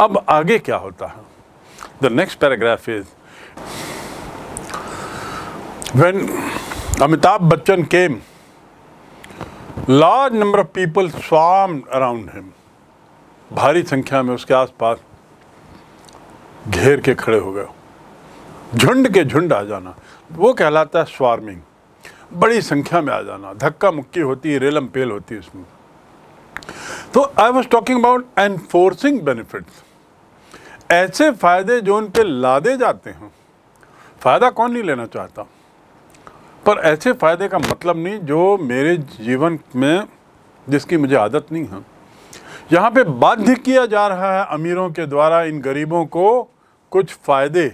अब आगे क्या होता है the next paragraph is when Amitabh Bachchan came large number of people swarm around him भारी संख्या में उसके आसपास घेर के खड़े हो गए झुंड के झुंड आ जाना वो कहलाता है स्वार्मिंग बड़ी संख्या में आ जाना धक्का मुक्की होती है रेलम पेल होती है उसमें तो I was talking about enforcing benefits ऐसे फ़ायदे जो उन पर लादे जाते हैं फ़ायदा कौन नहीं लेना चाहता पर ऐसे फ़ायदे का मतलब नहीं जो मेरे जीवन में जिसकी मुझे आदत नहीं है यहाँ पे बाध्य किया जा रहा है अमीरों के द्वारा इन गरीबों को कुछ फ़ायदे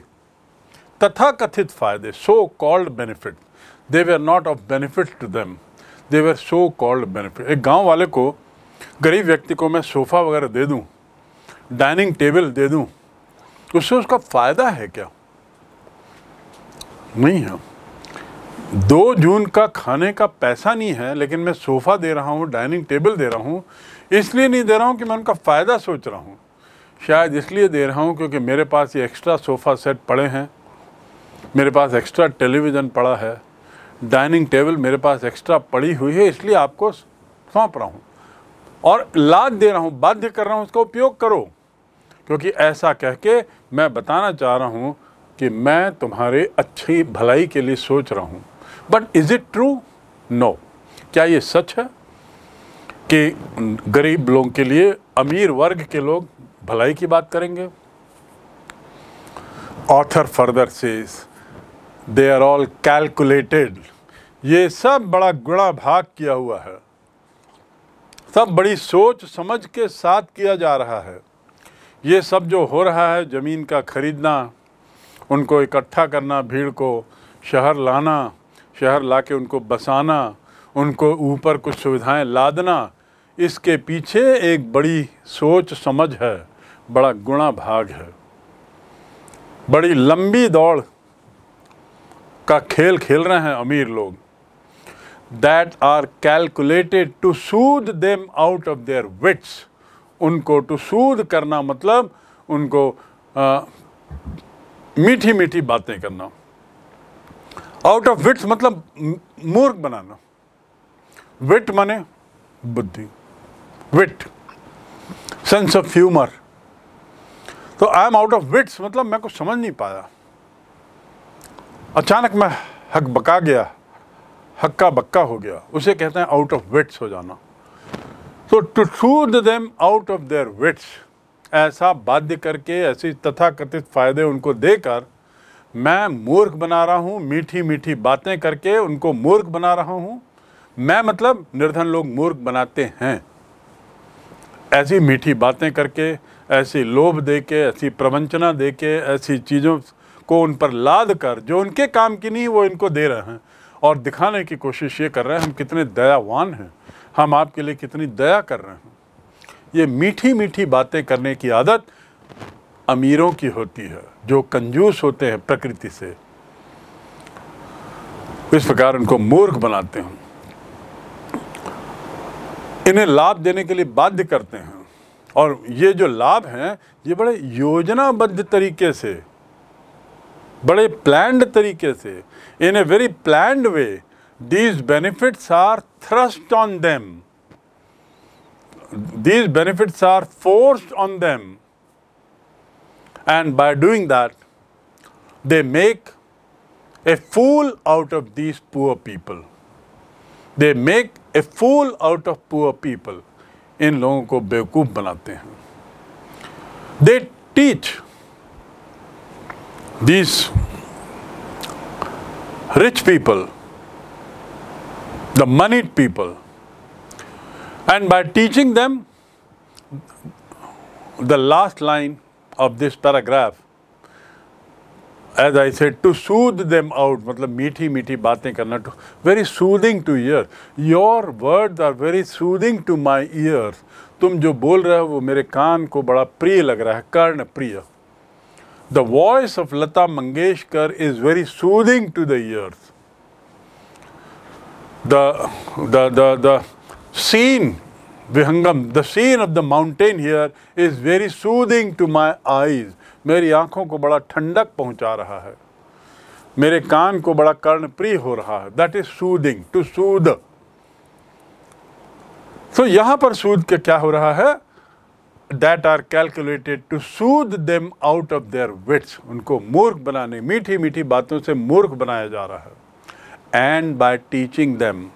तथा कथित फ़ायदे so called benefit they were not of benefit to them they were so called benefit एक गांव वाले को गरीब व्यक्ति को मैं सोफ़ा वगैरह दे दूँ डाइनिंग टेबल दे दूँ उससे उसका फ़ायदा है क्या नहीं है दो जून का खाने का पैसा नहीं है लेकिन मैं सोफ़ा दे रहा हूँ डाइनिंग टेबल दे रहा हूँ इसलिए नहीं दे रहा हूँ कि मैं उनका फ़ायदा सोच रहा हूँ शायद इसलिए दे रहा हूँ क्योंकि मेरे पास ये एक्स्ट्रा सोफ़ा सेट पड़े हैं मेरे पास एक्स्ट्रा टेलीविज़न पड़ा है डाइनिंग टेबल मेरे पास एक्स्ट्रा पड़ी हुई है इसलिए आपको सौंप रहा हूँ और लाद दे रहा हूँ बाध्य कर रहा हूँ उसका उपयोग करो क्योंकि ऐसा कह के मैं बताना चाह रहा हूँ कि मैं तुम्हारे अच्छी भलाई के लिए सोच रहा हूँ but is it true no क्या ये सच है कि गरीब लोगों के लिए अमीर वर्ग के लोग भलाई की बात करेंगे author further says they are all calculated ये सब बड़ा गुड़ा भाग किया हुआ है सब बड़ी सोच समझ के साथ किया जा रहा है ये सब जो हो रहा है ज़मीन का ख़रीदना उनको इकट्ठा करना भीड़ को शहर लाना शहर ला के उनको बसाना उनको ऊपर कुछ सुविधाएं लादना इसके पीछे एक बड़ी सोच समझ है बड़ा गुणा भाग है बड़ी लंबी दौड़ का खेल खेल रहे हैं अमीर लोग that are calculated to soothe them out of their wits उनको टू तो सूद करना मतलब उनको आ, मीठी मीठी बातें करना आउट ऑफ विट्स मतलब मूर्ख बनाना विट माने बुद्धि विट सेंस ऑफ ह्यूमर तो I am out of wits मतलब मैं कुछ समझ नहीं पाया अचानक मैं हक बका गया हक्का बक्का हो गया उसे कहते हैं आउट ऑफ विट्स हो जाना so to soothe them out of their wits ऐसा बाध्य करके ऐसी तथाकथित फ़ायदे उनको देकर मैं मूर्ख बना रहा हूँ मीठी मीठी बातें करके उनको मूर्ख बना रहा हूँ मैं मतलब निर्धन लोग मूर्ख बनाते हैं ऐसी मीठी बातें करके ऐसी लोभ दे के ऐसी प्रवंचना दे के ऐसी चीज़ों को उन पर लाद कर जो उनके काम की नहीं वो इनको दे रहे हैं और दिखाने की कोशिश ये कर रहे हैं हम कितने दयावान हैं हम आपके लिए कितनी दया कर रहे हैं ये मीठी मीठी बातें करने की आदत अमीरों की होती है जो कंजूस होते हैं प्रकृति से इस प्रकार उनको मूर्ख बनाते हैं इन्हें लाभ देने के लिए बाध्य करते हैं और ये जो लाभ हैं ये बड़े योजनाबद्ध तरीके से बड़े प्लैंड तरीके से in a very planned way these benefits are thrust on them. These benefits are forced on them. And by doing that, they make a fool out of these poor people. They make a fool out of poor people. in लोगों को बेवकूफ़ बनाते They teach these rich people the moneyed people. And by teaching them, the last line of this paragraph, as I said, to soothe them out, मतलब मीठी मीठी बातें करना, very soothing to hear. Your words are very soothing to my ears. तुम जो बोल रहे हो वो मेरे कान को बड़ा प्रिय लग रहा है कर्ण The voice of Lata Mangeshkar is very soothing to the ears. the, the, the, the scene, Vihangam, the scene of the mountain here is very soothing to my eyes. मेरी आँखों को बड़ा ठंडक पहुँचा रहा है मेरे कान को बड़ा कर्णप्रिय हो रहा है that is soothing to soothe तो यहाँ पर सूद के क्या हो रहा है that are calculated to soothe them out of their wits उनको मूर्ख बनाने मीठी मीठी बातों से मूर्ख बनाया जा रहा है and by teaching them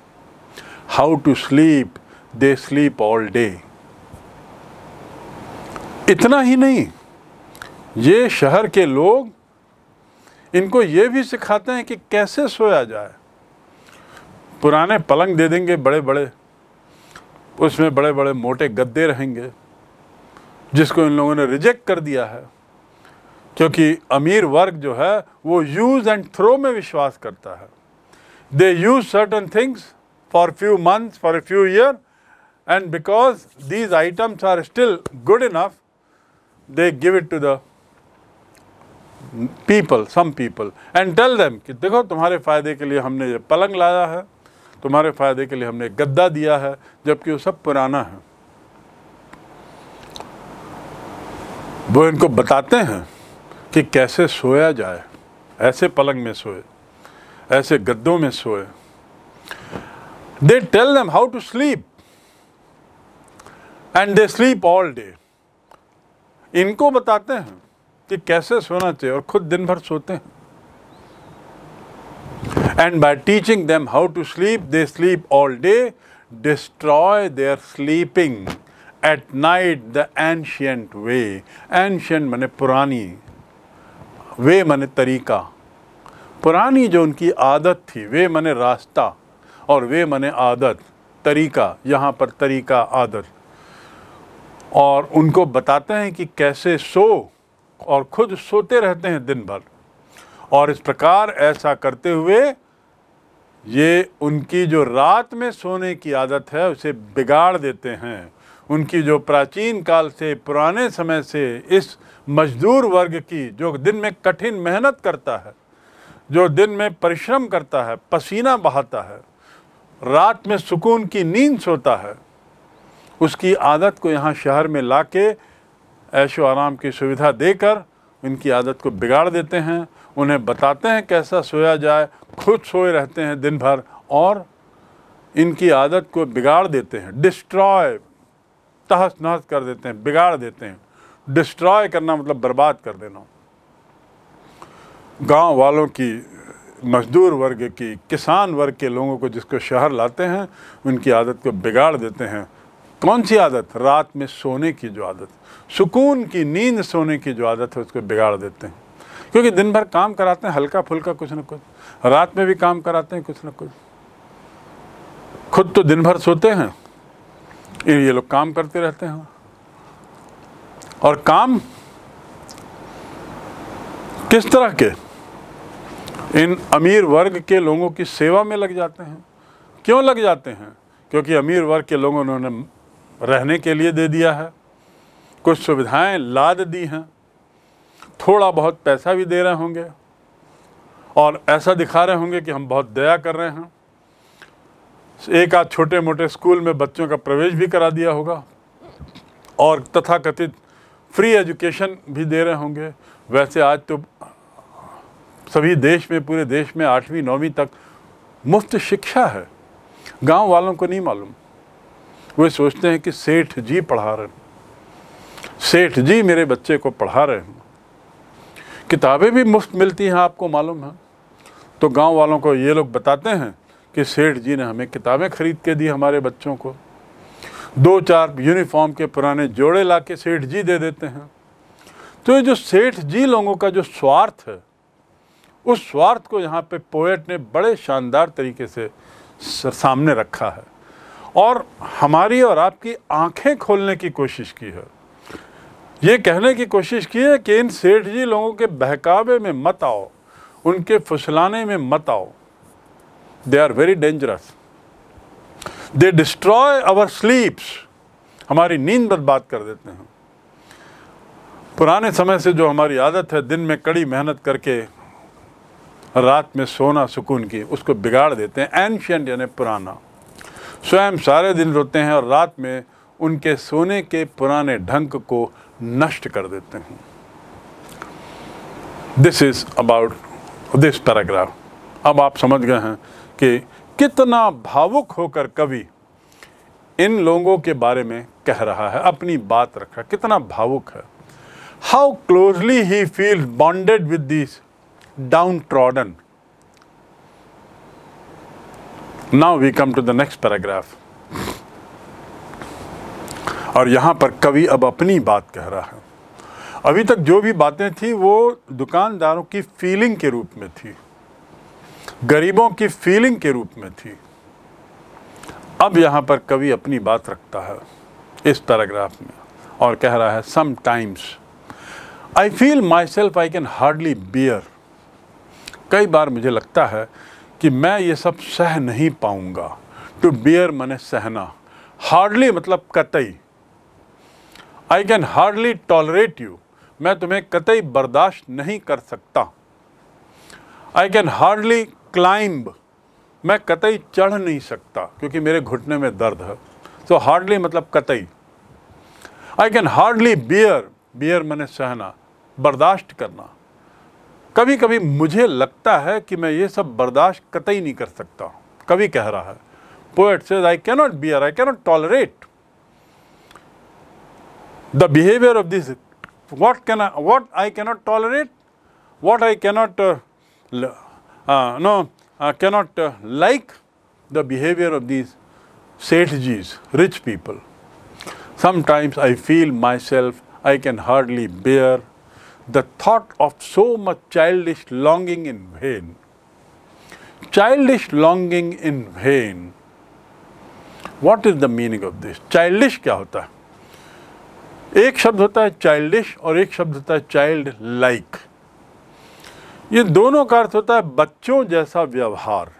how to sleep, they sleep all day. इतना ही नहीं ये शहर के लोग इनको ये भी सिखाते हैं कि कैसे सोया जाए पुराने पलंग दे देंगे बड़े बड़े उसमें बड़े बड़े मोटे गद्दे रहेंगे जिसको इन लोगों ने रिजेक्ट कर दिया है क्योंकि अमीर वर्ग जो है वो यूज़ एंड थ्रो में विश्वास करता है They use certain things for a few months, for a few years, and because these items are still good enough, they give it to the people, some people, and tell them कि देखो तुम्हारे फ़ायदे के लिए हमने ये पलंग लाया है तुम्हारे फ़ायदे के लिए हमने गद्दा दिया है जबकि वो सब पुराना है वो इनको बताते हैं कि कैसे सोया जाए ऐसे पलंग में सोए ऐसे गद्दों में सोए they tell them how to sleep and they sleep all day इनको बताते हैं कि कैसे सोना चाहिए और खुद दिन भर सोते हैं and by teaching them how to sleep they sleep all day destroy their sleeping at night the ancient way ancient मैने पुरानी वे मैंने तरीका पुरानी जो उनकी आदत थी वे मने रास्ता और वे मने आदत तरीका यहाँ पर तरीका आदत और उनको बताते हैं कि कैसे सो और खुद सोते रहते हैं दिन भर और इस प्रकार ऐसा करते हुए ये उनकी जो रात में सोने की आदत है उसे बिगाड़ देते हैं उनकी जो प्राचीन काल से पुराने समय से इस मजदूर वर्ग की जो दिन में कठिन मेहनत करता है जो दिन में परिश्रम करता है पसीना बहाता है रात में सुकून की नींद सोता है उसकी आदत को यहाँ शहर में ला के ऐशो आराम की सुविधा देकर इनकी आदत को बिगाड़ देते हैं उन्हें बताते हैं कैसा सोया जाए खुद सोए रहते हैं दिन भर और इनकी आदत को बिगाड़ देते हैं डिस्ट्रॉय तहस नहस कर देते हैं बिगाड़ देते हैं डिस्ट्रॉय करना मतलब बर्बाद कर देना गांव वालों की मजदूर वर्ग की किसान वर्ग के लोगों को जिसको शहर लाते हैं उनकी आदत को बिगाड़ देते हैं कौन सी आदत रात में सोने की जो आदत सुकून की नींद सोने की जो आदत है उसको बिगाड़ देते हैं क्योंकि दिन भर काम कराते हैं हल्का फुल्का कुछ ना कुछ रात में भी काम कराते हैं कुछ ना कुछ खुद तो दिन भर सोते हैं ये लोग काम करते रहते हैं और काम किस तरह के इन अमीर वर्ग के लोगों की सेवा में लग जाते हैं क्यों लग जाते हैं क्योंकि अमीर वर्ग के लोगों ने उन्हें रहने के लिए दे दिया है कुछ सुविधाएं लाद दी हैं थोड़ा बहुत पैसा भी दे रहे होंगे और ऐसा दिखा रहे होंगे कि हम बहुत दया कर रहे हैं एक आध छोटे मोटे स्कूल में बच्चों का प्रवेश भी करा दिया होगा और तथाकथित फ्री एजुकेशन भी दे रहे होंगे वैसे आज तो सभी देश में पूरे देश में आठवीं नौवीं तक मुफ्त शिक्षा है गांव वालों को नहीं मालूम वे सोचते हैं कि सेठ जी पढ़ा रहे हैं सेठ जी मेरे बच्चे को पढ़ा रहे हैं किताबें भी मुफ्त मिलती हैं आपको मालूम है तो गांव वालों को ये लोग बताते हैं कि सेठ जी ने हमें किताबें खरीद के दी हमारे बच्चों को दो चार यूनिफॉर्म के पुराने जोड़े ला सेठ जी दे देते हैं तो ये जो सेठ जी लोगों का जो स्वार्थ है उस स्वार्थ को यहाँ पे पोएट ने बड़े शानदार तरीके से सामने रखा है और हमारी और आपकी आंखें खोलने की कोशिश की है ये कहने की कोशिश की है कि इन सेठ जी लोगों के बहकावे में मत आओ उनके फुसलाने में मत आओ they are very dangerous they destroy our sleeps हमारी नींद बर्बाद कर देते हैं पुराने समय से जो हमारी आदत है दिन में कड़ी मेहनत करके रात में सोना सुकून की उसको बिगाड़ देते हैं एनशेंट यानी पुराना स्वयं सारे दिन रोते हैं और रात में उनके सोने के पुराने ढंग को नष्ट कर देते हैं this is about this paragraph अब आप समझ गए हैं कि कितना भावुक होकर कवि इन लोगों के बारे में कह रहा है अपनी बात रखा कितना भावुक है how closely he feel bonded with this downtrodden. Now we come to the next paragraph. और यहाँ पर कवि अब अपनी बात कह रहा है अभी तक जो भी बातें थी वो दुकानदारों की फीलिंग के रूप में थी गरीबों की फीलिंग के रूप में थी अब यहाँ पर कवि अपनी बात रखता है इस पैराग्राफ में और कह रहा है sometimes I feel myself I can hardly bear कई बार मुझे लगता है कि मैं ये सब सह नहीं पाऊंगा टू बियर मैंने सहना हार्डली मतलब कतई I can hardly tolerate you मैं तुम्हें कतई बर्दाश्त नहीं कर सकता आई कैन हार्डली क्लाइंब मैं कतई चढ़ नहीं सकता क्योंकि मेरे घुटने में दर्द है सो so, हार्डली मतलब कतई I can hardly bear bear मैंने सहना बर्दाश्त करना कभी कभी मुझे लगता है कि मैं ये सब बर्दाश्त कतई नहीं कर सकता कभी कह रहा है पोएट से I cannot bear I cannot tolerate the behaviour of this what can what I cannot tolerate what I cannot no cannot like the behaviour of this seth जीज rich people sometimes I feel myself I can hardly bear the thought of so much childish longing in vain. Childish longing in vain. What is the meaning of this? Childish क्या होता है एक शब्द होता है childish और एक शब्द होता है चाइल्ड लाइक ये दोनों का अर्थ होता है बच्चों जैसा व्यवहार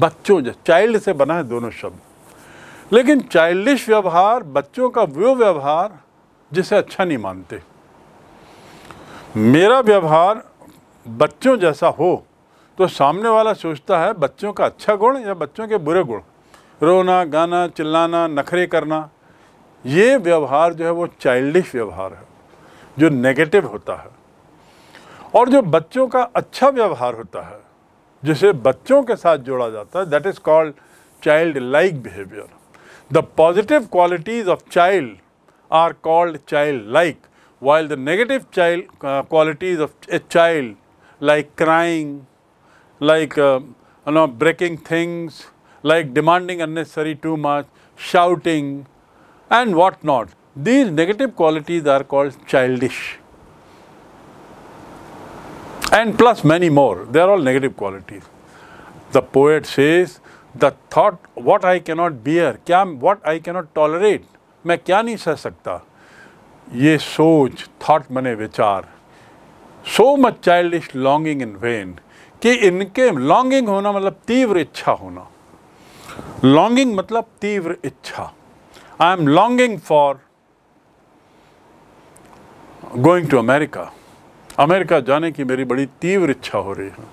बच्चों जैसा चाइल्ड से बना है दोनों शब्द लेकिन चाइल्डिश व्यवहार बच्चों का वो व्यवहार जिसे अच्छा नहीं मानते मेरा व्यवहार बच्चों जैसा हो तो सामने वाला सोचता है बच्चों का अच्छा गुण या बच्चों के बुरे गुण रोना गाना चिल्लाना नखरे करना ये व्यवहार जो है वो चाइल्डिश व्यवहार है जो नेगेटिव होता है और जो बच्चों का अच्छा व्यवहार होता है जिसे बच्चों के साथ जोड़ा जाता है that is called child like behaviour the positive qualities of child are called child like While the negative child uh, qualities of a child like crying, like uh, you know, breaking things, like demanding unnecessary too much, shouting and what not. These negative qualities are called childish and plus many more. They are all negative qualities. The poet says, the thought what I cannot bear, what I cannot tolerate, मैं kya nahi sah सकता ये सोच thought मने विचार so much childish longing in vain कि इनके longing होना मतलब तीव्र इच्छा होना लॉन्गिंग मतलब तीव्र इच्छा I am longing for going to America America जाने की मेरी बड़ी तीव्र इच्छा हो रही है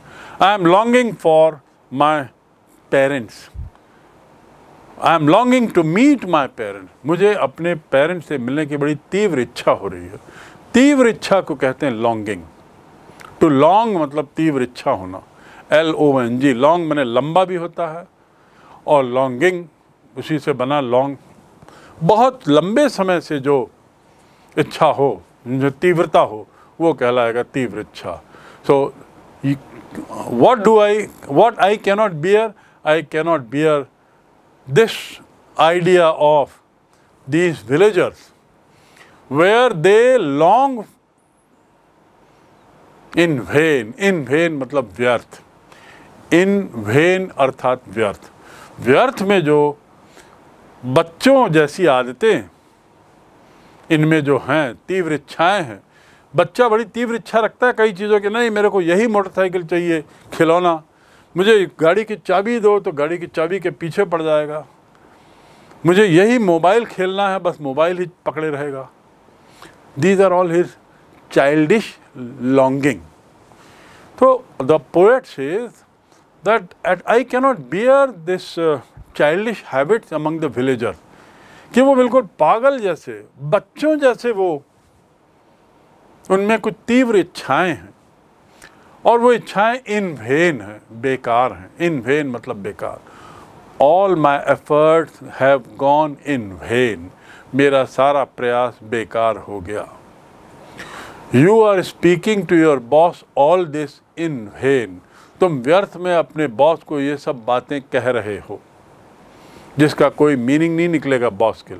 I am longing for my parents I am longing to meet my parents मुझे अपने पेरेंट्स से मिलने की बड़ी तीव्र इच्छा हो रही है तीव्र इच्छा को कहते हैं लॉन्गिंग टू लॉन्ग मतलब तीव्र इच्छा होना L O N G long मैंने लंबा भी होता है और लॉन्गिंग उसी से बना लॉन्ग बहुत लंबे समय से जो इच्छा हो जो तीव्रता हो वो कहलाएगा तीव्र इच्छा so what do I what I cannot bear I cannot bear this idea of these villagers where they long in vain in vain मतलब व्यर्थ इन वेन अर्थात व्यर्थ व्यर्थ में जो बच्चों जैसी आदतें इनमें जो हैं तीव्र इच्छाएं हैं बच्चा बड़ी तीव्र इच्छा रखता है कई चीज़ों की नहीं मेरे को यही मोटरसाइकिल चाहिए खिलौना मुझे गाड़ी की चाबी दो तो गाड़ी की चाबी के पीछे पड़ जाएगा मुझे यही मोबाइल खेलना है बस मोबाइल ही पकड़े रहेगा these are all his childish longing तो the poet says that at I cannot bear this childish habits among the villager कि वो बिल्कुल पागल जैसे बच्चों जैसे वो उनमें कुछ तीव्र इच्छाएं हैं और वो इच्छाएं इन वेन हैं बेकार हैं इन वेन मतलब बेकार all my efforts have gone in vain मेरा सारा प्रयास बेकार हो गया you are speaking to your boss all this in vain तुम व्यर्थ में अपने बॉस को ये सब बातें कह रहे हो जिसका कोई मीनिंग नहीं निकलेगा बॉस के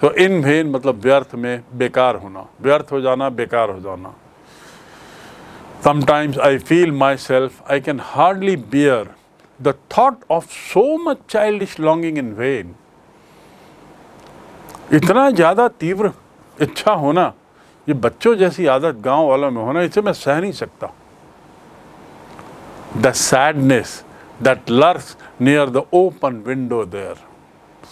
तो इन वेन मतलब व्यर्थ में बेकार होना व्यर्थ हो जाना बेकार हो जाना Sometimes I feel myself, I can hardly bear the thought of so much childish longing in vain. इतना ज़्यादा तीव्र इच्छा होना ये बच्चों जैसी आदत गांव वालों में होना इसे मैं सह नहीं सकता the sadness that lurks near the open window there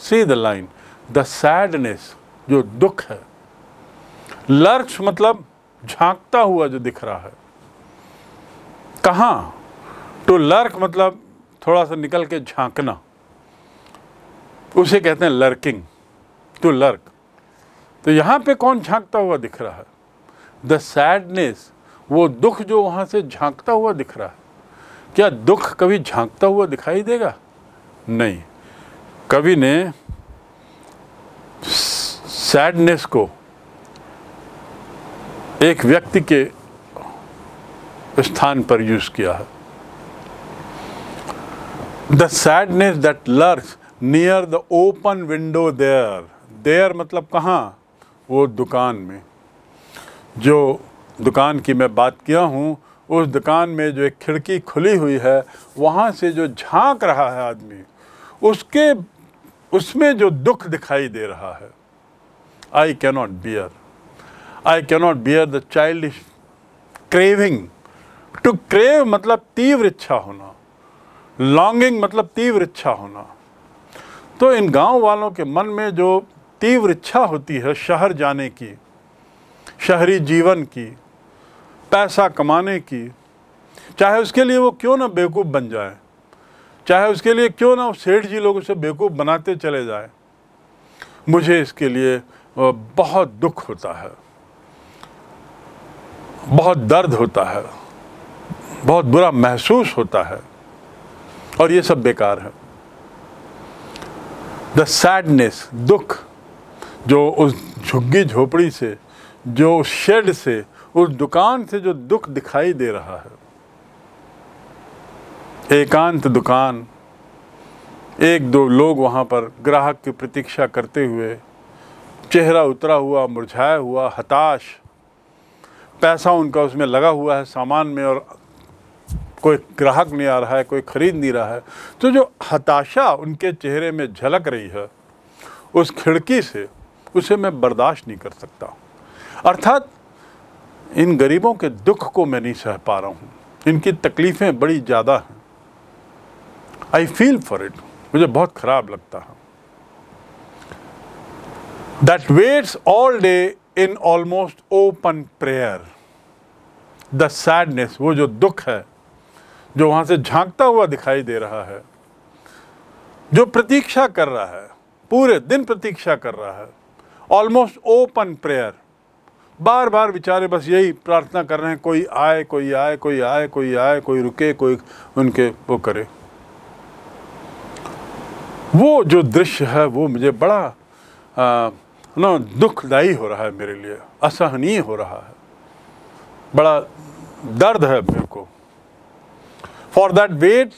see the line the sadness जो दुख है लर्स मतलब झांकता हुआ जो दिख रहा है कहाँ टू तो लर्क मतलब थोड़ा सा निकल के झांकना उसे कहते हैं लर्किंग टू तो लर्क तो यहाँ पे कौन झांकता हुआ दिख रहा है द सैडनेस वो दुख जो वहाँ से झांकता हुआ दिख रहा है क्या दुख कभी झांकता हुआ दिखाई देगा नहीं कवि ने सैडनेस को एक व्यक्ति के स्थान पर यूज किया है the sadness that lurks near the open window there there मतलब कहाँ वो दुकान में जो दुकान की मैं बात किया हूँ उस दुकान में जो एक खिड़की खुली हुई है वहाँ से जो झांक रहा है आदमी उसके उसमें जो दुख दिखाई दे रहा है I cannot bear I cannot bear the child craving to crave मतलब तीव्र इच्छा होना लॉन्गिंग मतलब तीव्र इच्छा होना तो इन गांव वालों के मन में जो तीव्र इच्छा होती है शहर जाने की शहरी जीवन की पैसा कमाने की चाहे उसके लिए वो क्यों ना बेवकूफ़ बन जाए चाहे उसके लिए क्यों ना सेठ जी लोग उसे बेवकूफ़ बनाते चले जाए मुझे इसके लिए बहुत दुख होता है बहुत दर्द होता है बहुत बुरा महसूस होता है और ये सब बेकार है द सैडनेस दुख जो उस झुग्गी झोपड़ी से जो उस शेड से उस दुकान से जो दुख दिखाई दे रहा है एकांत दुकान एक दो लोग वहाँ पर ग्राहक की प्रतीक्षा करते हुए चेहरा उतरा हुआ मुरझाया हुआ हताश पैसा उनका उसमें लगा हुआ है सामान में और कोई ग्राहक नहीं आ रहा है कोई ख़रीद नहीं रहा है तो जो हताशा उनके चेहरे में झलक रही है उस खिड़की से उसे मैं बर्दाश्त नहीं कर सकता अर्थात इन गरीबों के दुख को मैं नहीं सह पा रहा हूँ इनकी तकलीफ़ें बड़ी ज़्यादा हैं आई फील फॉर इट मुझे बहुत ख़राब लगता है that waits all day in almost open prayer the sadness वो जो दुख है जो वहां से झांकता हुआ दिखाई दे रहा है जो प्रतीक्षा कर रहा है पूरे दिन प्रतीक्षा कर रहा है ऑलमोस्ट ओपन प्रेयर बार बार बेचारे बस यही प्रार्थना कर रहे हैं कोई आए कोई आए कोई आए कोई आए कोई रुके कोई उनके वो करे वो जो दृश्य है वो मुझे बड़ा आ, ना दुखदायी हो रहा है मेरे लिए असहनीय हो रहा है बड़ा दर्द है मेरे को For that wait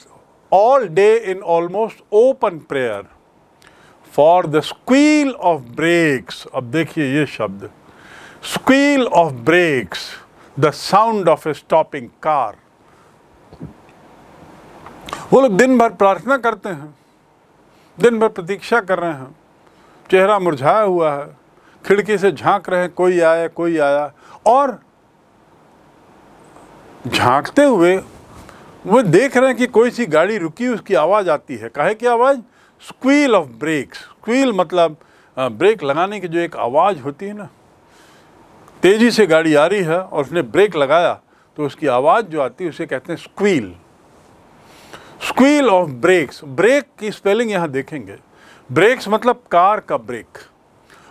all day in almost open prayer. For the squeal of brakes. ab dekhiye ye shabd Squeal of brakes. The sound of a stopping car. वो लोग दिन भर प्रार्थना करते हैं दिन भर प्रतीक्षा कर रहे हैं चेहरा मुरझाया हुआ है खिड़की से झांक रहे हैं कोई आया कोई आया और झांकते हुए वो देख रहे हैं कि कोई सी गाड़ी रुकी उसकी आवाज़ आती है काहे की आवाज़ स्क्वील ऑफ ब्रेक्स स्क्वील मतलब ब्रेक लगाने की जो एक आवाज़ होती है ना तेज़ी से गाड़ी आ रही है और उसने ब्रेक लगाया तो उसकी आवाज़ जो आती है उसे कहते हैं squeal squeal of brakes brake की स्पेलिंग यहाँ देखेंगे ब्रेक्स मतलब कार का ब्रेक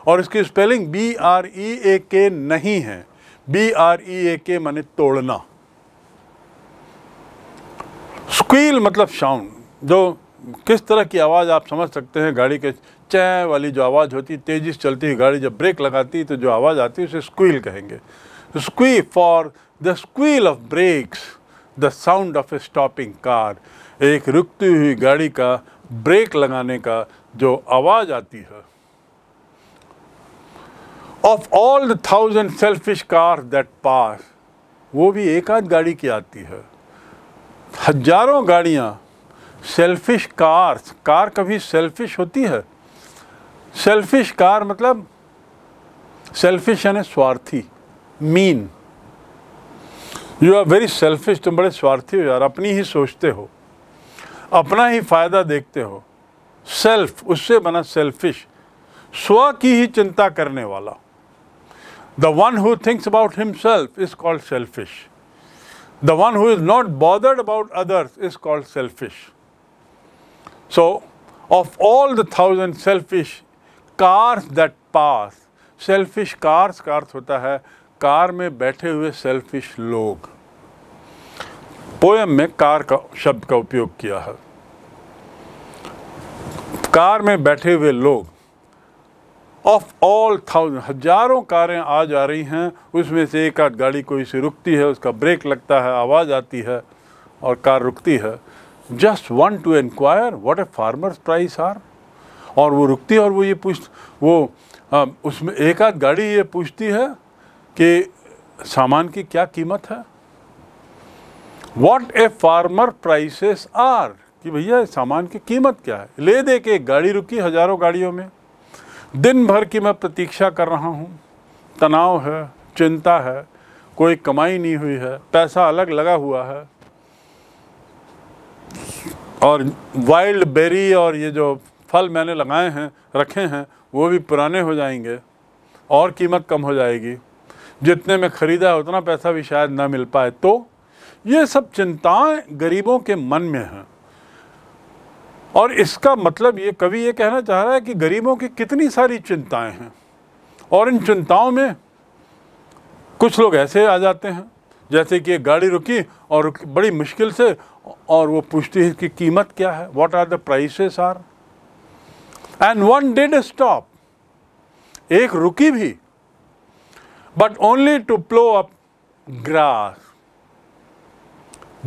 और इसकी spelling B R E A K नहीं है बी आर ई ए के माने तोड़ना स्क्वील मतलब साउंड जो किस तरह की आवाज़ आप समझ सकते हैं गाड़ी के चह वाली जो आवाज़ होती है तेज़ी से चलती है गाड़ी जब ब्रेक लगाती है तो जो आवाज़ आती है उसे स्क्वील कहेंगे squeal for the squeal of brakes the sound of a stopping car एक रुकती हुई गाड़ी का ब्रेक लगाने का जो आवाज़ आती है of all the thousand selfish car that pass वो भी एक आध गाड़ी की आती है हजारों गाड़ियाँ सेल्फिश कार्स कार कभी सेल्फिश होती है सेल्फिश कार मतलब सेल्फिश यानी स्वार्थी mean you are very selfish तुम बड़े स्वार्थी हो यार अपनी ही सोचते हो अपना ही फ़ायदा देखते हो सेल्फ उससे बना सेल्फिश स्व की ही चिंता करने वाला the one who thinks about himself is called selfish The one who is not bothered about others is called selfish. So, of all the thousand selfish cars that pass, selfish cars का अर्थ होता है car में बैठे हुए selfish लोग poem में car का शब्द का उपयोग किया है कार में बैठे हुए लोग ऑफ ऑल थाउजेंड हजारों कारें आ जा रही हैं उसमें से एक आध गाड़ी कोई से रुकती है उसका ब्रेक लगता है आवाज़ आती है और कार रुकती है just one to inquire what a farmers price are और वो रुकती है और वो ये पूछ वो आ, उसमें एक आध गाड़ी ये पूछती है कि सामान की क्या कीमत है what a farmer prices are कि भैया सामान की कीमत क्या है ले दे के एक गाड़ी रुकी हज़ारों गाड़ियों में दिन भर की मैं प्रतीक्षा कर रहा हूँ तनाव है चिंता है कोई कमाई नहीं हुई है पैसा अलग लगा हुआ है और वाइल्ड बेरी और ये जो फल मैंने लगाए हैं रखे हैं वो भी पुराने हो जाएंगे और कीमत कम हो जाएगी जितने में ख़रीदा है उतना पैसा भी शायद ना मिल पाए तो ये सब चिंताएं गरीबों के मन में हैं और इसका मतलब ये कवि ये कहना चाह रहा है कि गरीबों की कितनी सारी चिंताएं हैं और इन चिंताओं में कुछ लोग ऐसे आ जाते हैं जैसे कि एक गाड़ी रुकी और बड़ी मुश्किल से और वो पूछती है कि कीमत क्या है what are the prices are and one did stop एक रुकी भी but only to plough up grass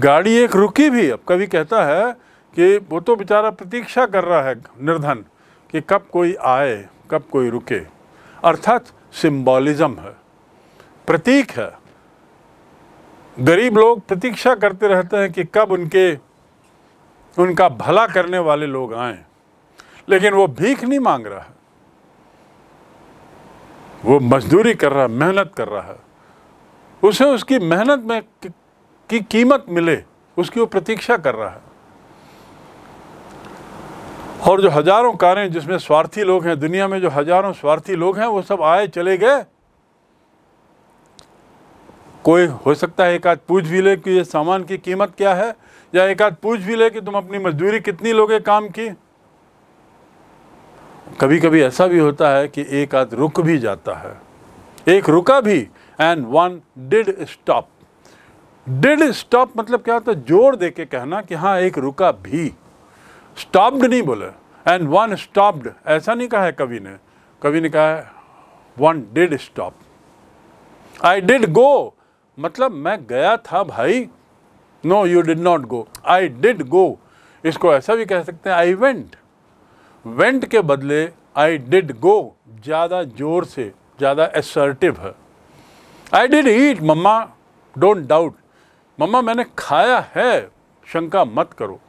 गाड़ी एक रुकी भी अब कभी कहता है कि वो तो बेचारा प्रतीक्षा कर रहा है निर्धन कि कब कोई आए कब कोई रुके अर्थात सिंबॉलिज्म है प्रतीक है गरीब लोग प्रतीक्षा करते रहते हैं कि कब उनके उनका भला करने वाले लोग आए लेकिन वो भीख नहीं मांग रहा है वो मजदूरी कर रहा है मेहनत कर रहा है उसे उसकी मेहनत में की कीमत मिले उसकी वो प्रतीक्षा कर रहा है और जो हजारों कारें जिसमें स्वार्थी लोग हैं दुनिया में जो हजारों स्वार्थी लोग हैं वो सब आए चले गए कोई हो सकता है एक आध पूछ भी ले कि ये सामान की कीमत क्या है या एक आध पूछ भी ले कि तुम अपनी मजदूरी कितनी लोगे काम की कभी कभी ऐसा भी होता है कि एक आध रुक भी जाता है एक रुका भी and one did stop did stop मतलब क्या होता है जोर दे के कहना कि हाँ एक रुका भी स्टॉप्ड नहीं बोले एंड वन स्टॉप्ड ऐसा नहीं कहा है कवि ने कवि ने कहा है one did stop I did go मतलब मैं गया था भाई no you did not go I did go इसको ऐसा भी कह सकते हैं आई वेंट वेंट के बदले आई डिड गो ज़्यादा जोर से ज़्यादा एसर्टिव है I did eat mama don't doubt mama मैंने खाया है शंका मत करो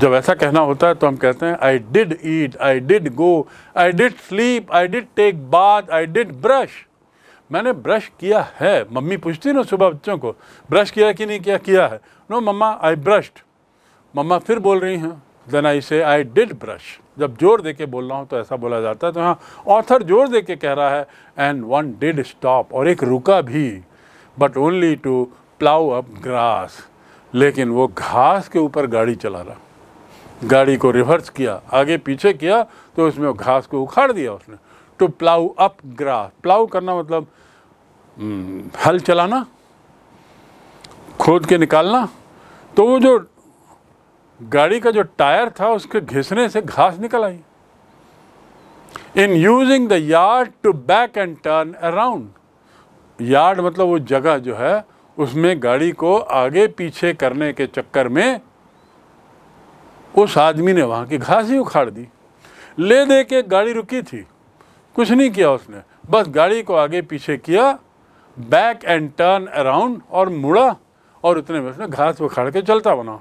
जब ऐसा कहना होता है तो हम कहते हैं I did eat I did go I did sleep I did take bath I did brush मैंने ब्रश किया है मम्मी पूछती ना सुबह बच्चों को ब्रश किया कि नहीं किया किया है नो मम्मा आई ब्रश्ड मम्मा फिर बोल रही हैं देन आई से आई डिड ब्रश जब जोर दे के बोल रहा हूँ तो ऐसा बोला जाता है तो हाँ ऑथर जोर दे के कह रहा है एंड वन डिड स्टॉप और एक रुका भी but only to plough up grass लेकिन वो घास के ऊपर गाड़ी चला रहा गाड़ी को रिवर्स किया आगे पीछे किया तो उसमें घास को उखाड़ दिया उसने to plough up grass plough करना मतलब हम्म, हल चलाना खोद के निकालना तो वो जो गाड़ी का जो टायर था उसके घिसने से घास निकल आई in using the yard to back and turn around yard मतलब वो जगह जो है उसमें गाड़ी को आगे पीछे करने के चक्कर में उस आदमी ने वहाँ की घास ही उखाड़ दी ले दे के गाड़ी रुकी थी कुछ नहीं किया उसने बस गाड़ी को आगे पीछे किया बैक एंड टर्न अराउंड और मुड़ा और उतने में उसने घास उखाड़ के चलता बना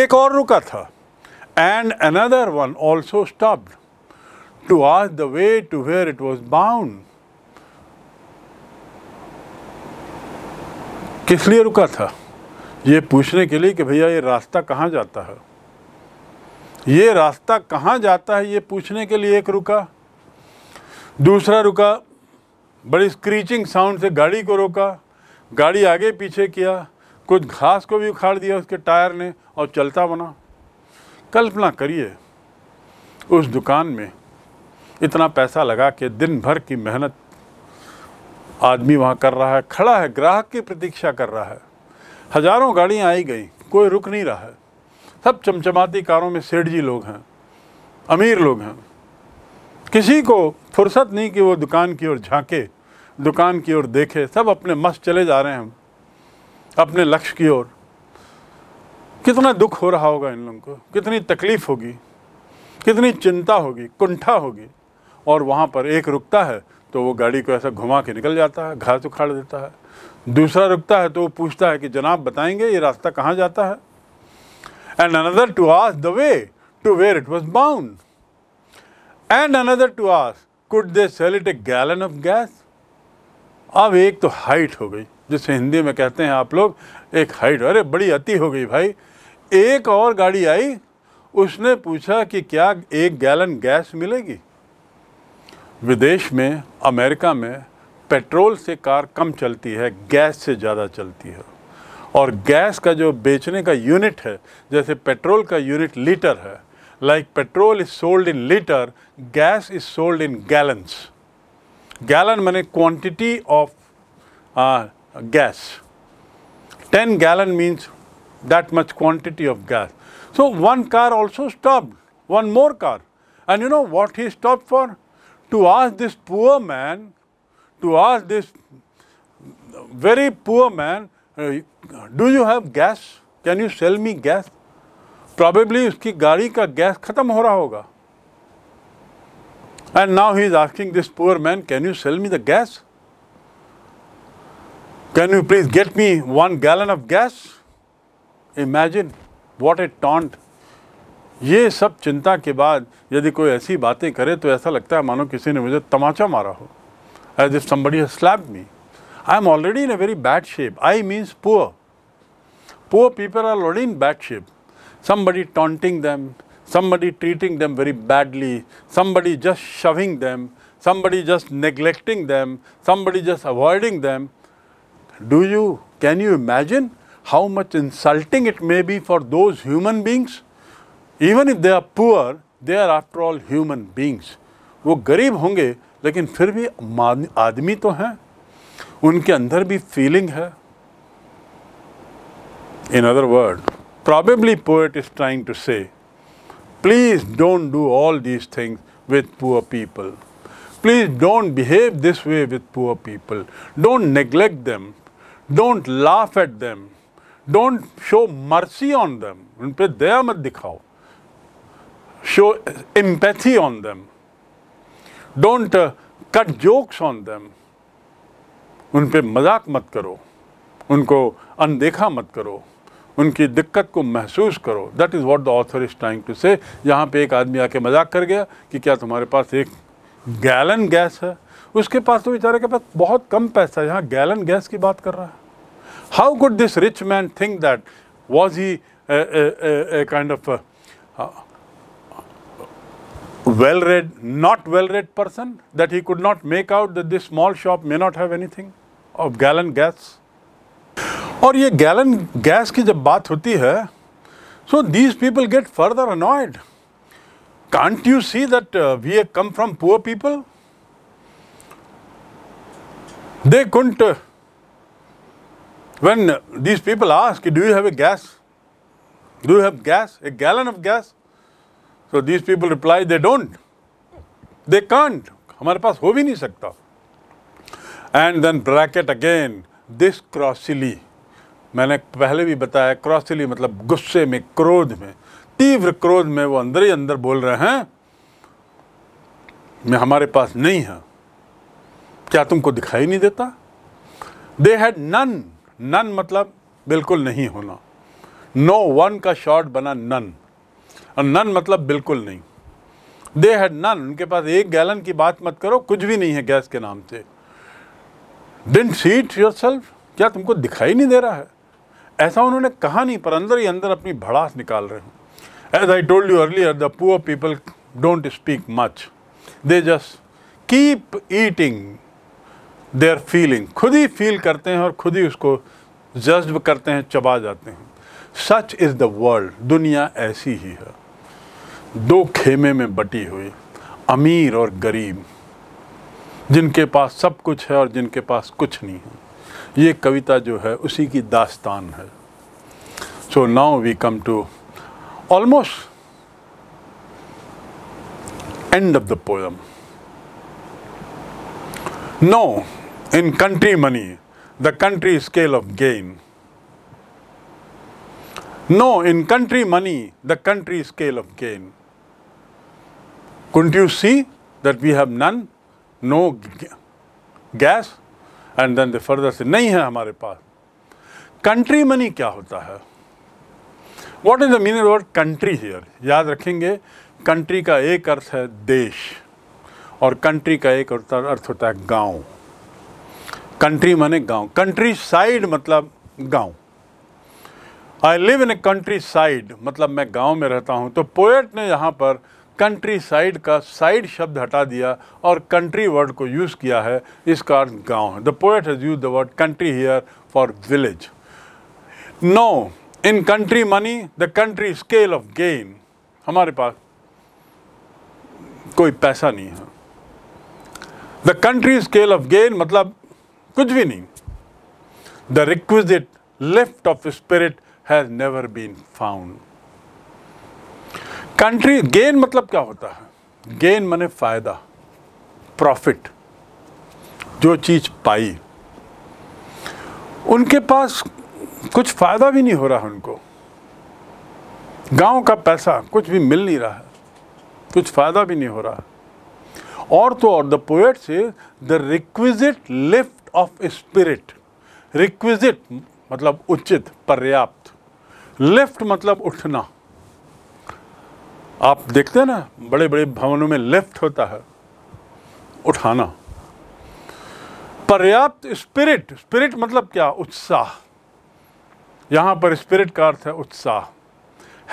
एक और रुका था and another one also stopped to ask the way to where it was bound किस लिए रुका था ये पूछने के लिए कि भैया ये रास्ता कहाँ जाता है ये रास्ता कहाँ जाता है ये पूछने के लिए एक रुका दूसरा रुका बड़ी स्क्रीचिंग साउंड से गाड़ी को रोका गाड़ी आगे पीछे किया कुछ घास को भी उखाड़ दिया उसके टायर ने और चलता बना कल्पना करिए उस दुकान में इतना पैसा लगा के दिन भर की मेहनत आदमी वहाँ कर रहा है खड़ा है ग्राहक की प्रतीक्षा कर रहा है हज़ारों गाड़ियाँ आई गई कोई रुक नहीं रहा है सब चमचमाती कारों में सेठ जी लोग हैं अमीर लोग हैं किसी को फुर्सत नहीं कि वो दुकान की ओर झांके दुकान की ओर देखे सब अपने मस्त चले जा रहे हैं अपने लक्ष्य की ओर कितना दुख हो रहा होगा इन लोगों को कितनी तकलीफ़ होगी कितनी चिंता होगी कुंठा होगी और वहाँ पर एक रुकता है तो वो गाड़ी को ऐसा घुमा के निकल जाता है घास उखाड़ देता है दूसरा रुकता है तो वो पूछता है कि जनाब बताएंगे ये रास्ता कहाँ जाता है and another to ask the way to where it was bound and another to ask could they sell it a gallon of gas अब एक तो हाइट हो गई जिसे हिंदी में कहते हैं आप लोग एक हाइट अरे बड़ी अति हो गई भाई एक और गाड़ी आई उसने पूछा कि क्या एक गैलन गैस मिलेगी विदेश में अमेरिका में पेट्रोल से कार कम चलती है गैस से ज़्यादा चलती है और गैस का जो बेचने का यूनिट है जैसे पेट्रोल का यूनिट लीटर है like petrol is sold in litre gas is sold in gallons gallon मैंने quantity of gas ten gallon means that much quantity of gas so one car also stop one more car and you know what he stop for to ask this poor man to ask this very poor man, do you have gas? Can you sell me gas? Probably उसकी गाड़ी का gas खत्म हो रहा होगा And now he is asking this poor man, can you sell me the gas? Can you please get me one gallon of gas? Imagine what a taunt. ये सब चिंता के बाद यदि कोई ऐसी बातें करे तो ऐसा लगता है मानो किसी ने मुझे तमाचा मारा हो as if somebody has slapped me. I am already in a very bad shape. I means poor. Poor people are already in bad shape. Somebody taunting them, somebody treating them very badly, somebody just shoving them, somebody just neglecting them, somebody just avoiding them. Do you, can you imagine how much insulting it may be for those human beings? Even if they are poor, they are after all human beings. वो गरीब होंगे लेकिन फिर भी आदमी तो हैं उनके अंदर भी फीलिंग है in other word probably poet is trying to say please don't do all these things with poor people please don't behave this way with poor people don't neglect them don't laugh at them don't show mercy on them उन पर दया मत दिखाओ show empathy on them don't cut jokes on them उन पर मजाक मत करो उनको अनदेखा मत करो उनकी दिक्कत को महसूस करो that is what the author is trying to say यहाँ पे एक आदमी आके मजाक कर गया कि क्या तुम्हारे पास एक गैलन गैस है उसके पास तो बेचारे के पास बहुत कम पैसा है यहाँ गैलन गैस की बात कर रहा है how good this rich man think that was he kind of well read, not well read person that he could not make out that this small shop may not have anything of gallon gas. Or, ये gallon gas, की जब बात so these people get further annoyed. Can't you see that that uh, we come from poor people? they couldn't uh, when these people ask do you have a gas do you have gas a gallon of gas so these people reply they don't they can't हमारे पास हो भी नहीं सकता and then bracket again this crossly मैंने पहले भी बताया क्रॉसिली मतलब गुस्से में क्रोध में तीव्र क्रोध में वो अंदर ही अंदर बोल रहे हैं मैं हमारे पास नहीं है क्या तुमको दिखाई नहीं देता दे हैड नन नन मतलब बिल्कुल नहीं होना नो no वन का शॉर्ट बना नन और नन मतलब बिल्कुल नहीं दे हैड नन उनके पास एक गैलन की बात मत करो कुछ भी नहीं है गैस के नाम से डिन सीट योर सेल्फ क्या तुमको दिखाई नहीं दे रहा है ऐसा उन्होंने कहा नहीं पर अंदर ही अंदर अपनी भड़ास निकाल रहे हैं as I told you earlier the poor people don't speak much they just keep eating their feeling खुद ही फील करते हैं और खुद ही उसको जज्ब करते हैं चबा जाते हैं सच इज़ द वर्ल्ड दुनिया ऐसी ही है दो खेमे में बटी हुई अमीर और गरीब जिनके पास सब कुछ है और जिनके पास कुछ नहीं है ये कविता जो है उसी की दास्तान है so now we come to almost end of the poem no in country money the country scale of gain no in country money the country scale of gain Couldn't you see that we have none no gas and then the further से नहीं है हमारे पास country money क्या होता है what is the meaning word country here याद रखेंगे country का एक अर्थ है देश और कंट्री का एक अर्थ होता है गांव कंट्री माने गांव कंट्री साइड मतलब गांव I live in a countryside मतलब मैं गांव में रहता हूं तो पोएट ने यहाँ पर कंट्री साइड का साइड शब्द हटा दिया और कंट्री वर्ड को यूज़ किया है इसका कारण गाँव है the poet has use the word country here for village no in country money the country scale of gain हमारे पास कोई पैसा नहीं है the country scale of gain मतलब कुछ भी नहीं the requisite lift of spirit has never been found country gain मतलब क्या होता है गेन मैने फायदा प्रॉफिट जो चीज पाई उनके पास कुछ फायदा भी नहीं हो रहा उनको गांव का पैसा कुछ भी मिल नहीं रहा है कुछ फायदा भी नहीं हो रहा और तो और the poet say the requisite lift of spirit requisite मतलब उचित पर्याप्त लिफ्ट मतलब उठना आप देखते हैं ना बड़े बड़े भवनों में लिफ्ट होता है उठाना पर्याप्त स्पिरिट स्पिरिट मतलब क्या उत्साह यहां पर स्पिरिट का अर्थ है उत्साह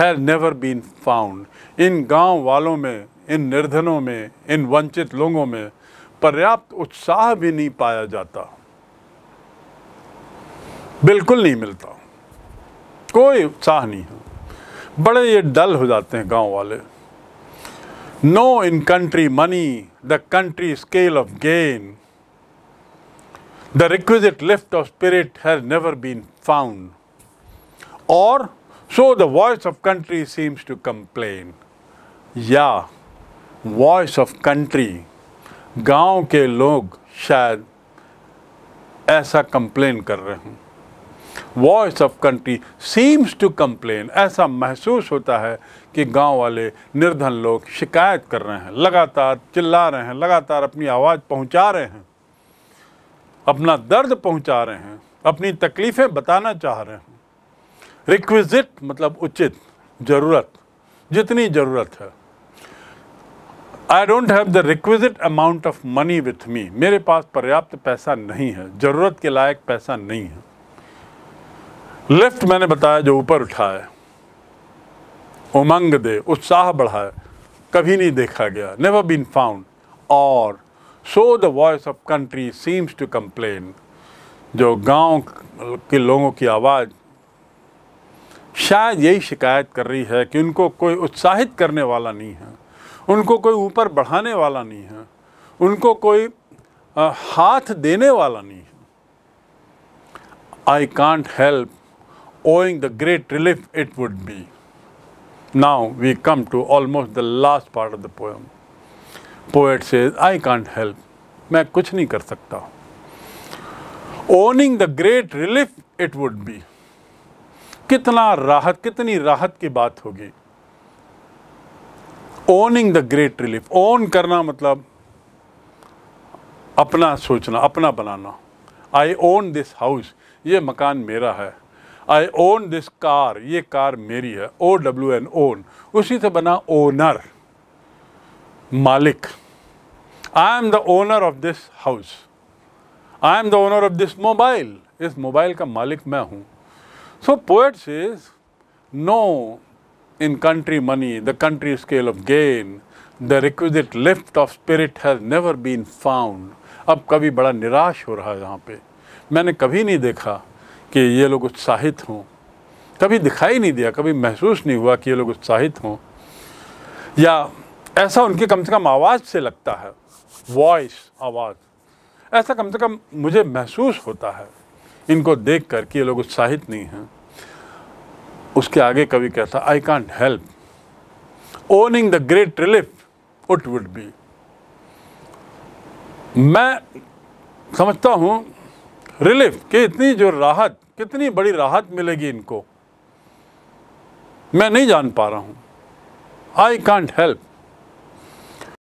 है नेवर बीन फाउंड इन गांव वालों में इन निर्धनों में इन वंचित लोगों में पर्याप्त उत्साह भी नहीं पाया जाता बिल्कुल नहीं मिलता कोई उत्साह नहीं है बड़े ये डल हो जाते हैं गांव वाले no in country money the country scale of gain the requisite lift of spirit has never been found और so the voice of country seems to complain या वॉइस ऑफ कंट्री गांव के लोग शायद ऐसा कंप्लेन कर रहे हैं voice of country seems to complain ऐसा महसूस होता है कि गांव वाले निर्धन लोग शिकायत कर रहे हैं लगातार चिल्ला रहे हैं लगातार अपनी आवाज़ पहुंचा रहे हैं अपना दर्द पहुंचा रहे हैं अपनी तकलीफ़ें बताना चाह रहे हैं रिक्विजिट मतलब उचित ज़रूरत जितनी ज़रूरत है I don't have the requisite amount of money with me मेरे पास पर्याप्त पैसा नहीं है ज़रूरत के लायक पैसा नहीं है लिफ्ट मैंने बताया जो ऊपर उठाए उमंग दे उत्साह बढ़ाए कभी नहीं देखा गया नेवर बीन फाउंड और so the voice of country seems to complain जो गांव के लोगों की आवाज़ शायद यही शिकायत कर रही है कि उनको कोई उत्साहित करने वाला नहीं है उनको कोई ऊपर बढ़ाने वाला नहीं है उनको कोई हाथ देने वाला नहीं है I can't help owing the great relief it would be. Now we come to almost the last part of the poem. Poet says, I can't help. मैं कुछ नहीं कर सकता owing the great relief it would be कितना राहत कितनी राहत की बात होगी owing the great relief own करना मतलब अपना सोचना अपना बनाना आई ओन दिस हाउस ये मकान मेरा है आई ओन दिस कार ये कार मेरी है ओ डब्ल्यू एन ओन उसी से बना ओनर मालिक I am the owner of this house I am the owner of this mobile इस मोबाइल का मालिक मैं हूँ so poets is no in country money the country scale of gain the requisite lift of spirit has never been found अब कभी बड़ा निराश हो रहा है यहाँ पे मैंने कभी नहीं देखा कि ये लोग उत्साहित हों कभी दिखाई नहीं दिया कभी महसूस नहीं हुआ कि ये लोग उत्साहित हों या ऐसा उनकी कम से कम आवाज़ से लगता है वॉइस आवाज़ ऐसा कम से कम मुझे महसूस होता है इनको देख कर कि ये लोग उत्साहित नहीं हैं उसके आगे कभी कहता I can't help owning the great relief उट वुड बी मैं समझता हूँ रिलीफ कि इतनी जो राहत कितनी बड़ी राहत मिलेगी इनको मैं नहीं जान पा रहा हूँ आई कांट हेल्प